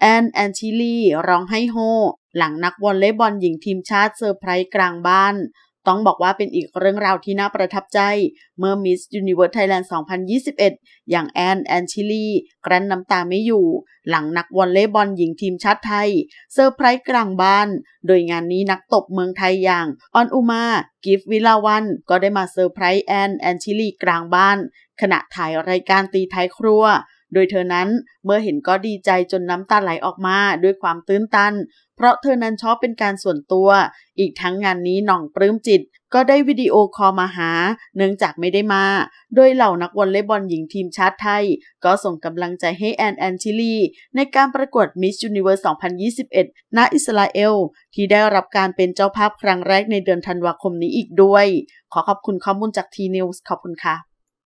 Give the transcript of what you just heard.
แอน แอนชิลีร้องให้โฮหลังนักวอลเลย์บอลหญิงทีมชาติเซอร์ไพรส์กลางบ้านต้องบอกว่าเป็นอีกเรื่องราวที่น่าประทับใจ เมื่อมิสยูนิเวิร์สไทยแลนด์2021 อย่างแอน แอนชิลีกลั้นน้ำตาไม่อยู่หลังนักวอลเลย์บอลหญิงทีมชาติไทยเซอร์ไพรส์กลางบ้าน โดยงานนี้นัก ตบเมืองไทยอย่าง ออนอุมา กิฟวิลาวันก็ได้มาเซอร์ไพรส์แอนแอนชิลีกลางบ้าน ขณะถ่ายรายการตีท้ายครัวโดยเธอนั้นเมื่อเห็นก็ดีใจจนน้ำตาไหลออกมาด้วยความตื้นตันเพราะเธอนั้นชอบเป็นการส่วนตัว อีกทั้งงานนี้หน่องปลื้มจิต ก็ได้วิดีโอคอลมาหา เนื่องจากไม่ได้มา โดยเหล่านักวอลเลย์บอลหญิงทีมชาติไทย ก็ส่งกำลังใจให้แอนแอนชิลีในการประกวดมิสยูนิเวอร์ส2021 ณ อิสราเอล ที่ได้รับการเป็นเจ้าภาพครั้งแรกในเดือนธันวาคมนี้อีกด้วย ขอขอบคุณข้อมูลจากทีนิวส์ขอบคุณค่ะ